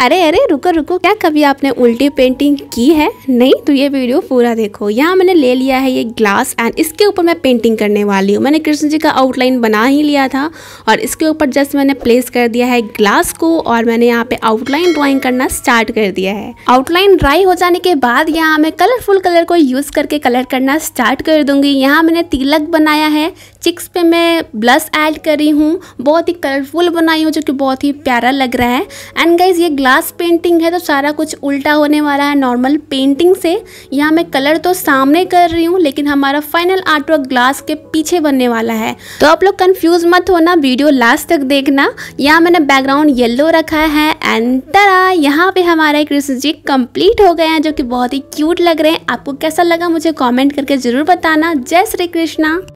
अरे अरे रुको रुको क्या कभी आपने उल्टी पेंटिंग की है नहीं तो ये वीडियो पूरा देखो यहाँ मैंने ले लिया है ये ग्लास एंड इसके ऊपर मैं पेंटिंग करने वाली हूँ मैंने कृष्ण जी का आउटलाइन बना ही लिया था और इसके ऊपर जस्ट मैंने प्लेस कर दिया है ग्लास को और मैंने यहाँ पे आउटलाइन ड्राइंग करना स्टार्ट कर दिया है आउटलाइन ड्राई हो जाने के बाद यहाँ मैं कलरफुल कलर को यूज़ करके कलर करना स्टार्ट कर दूंगी यहाँ मैंने तिलक बनाया है चिक्स पे मैं ब्लश ऐड रही हूँ बहुत ही कलरफुल बनाई हूँ जो कि बहुत ही प्यारा लग रहा है एंड गाइज ये ग्लास पेंटिंग है तो सारा कुछ उल्टा होने वाला है नॉर्मल पेंटिंग से यहाँ मैं कलर तो सामने कर रही हूँ लेकिन हमारा फाइनल आर्टवर्क ग्लास के पीछे बनने वाला है तो आप लोग कन्फ्यूज मत होना वीडियो लास्ट तक देखना यहाँ मैंने बैकग्राउंड येल्लो रखा है एंड तरा यहाँ पर हमारा कृष्ण जी कंप्लीट हो गए हैं जो कि बहुत ही क्यूट लग रहे हैं आपको कैसा लगा मुझे कॉमेंट करके ज़रूर बताना जय श्री कृष्णा